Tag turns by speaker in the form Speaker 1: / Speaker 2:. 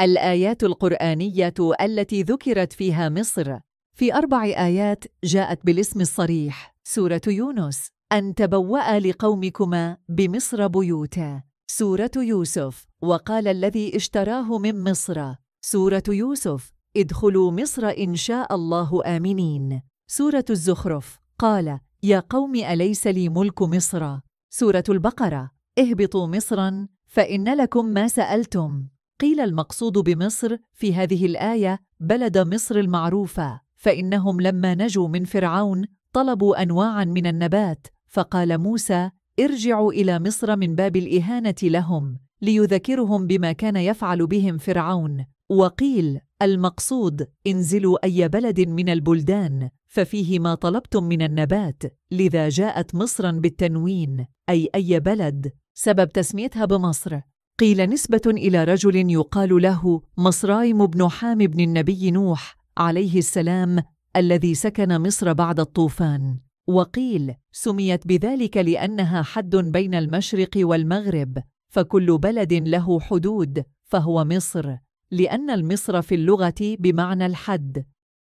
Speaker 1: الآيات القرآنية التي ذكرت فيها مصر في أربع آيات جاءت بالاسم الصريح سورة يونس أن تبوأ لقومكما بمصر بيوتا سورة يوسف وقال الذي اشتراه من مصر سورة يوسف ادخلوا مصر إن شاء الله آمنين سورة الزخرف قال يا قوم أليس لي ملك مصر سورة البقرة اهبطوا مصرا فإن لكم ما سألتم قيل المقصود بمصر في هذه الآية بلد مصر المعروفة، فإنهم لما نجوا من فرعون طلبوا أنواعًا من النبات، فقال موسى: ارجعوا إلى مصر من باب الإهانة لهم، ليذكرهم بما كان يفعل بهم فرعون، وقيل: المقصود انزلوا أي بلد من البلدان، ففيه ما طلبتم من النبات، لذا جاءت مصرًا بالتنوين، أي أي بلد، سبب تسميتها بمصر، قيل نسبة إلى رجل يقال له مصرايم بن حام بن النبي نوح عليه السلام الذي سكن مصر بعد الطوفان وقيل سميت بذلك لأنها حد بين المشرق والمغرب فكل بلد له حدود فهو مصر لأن المصر في اللغة بمعنى الحد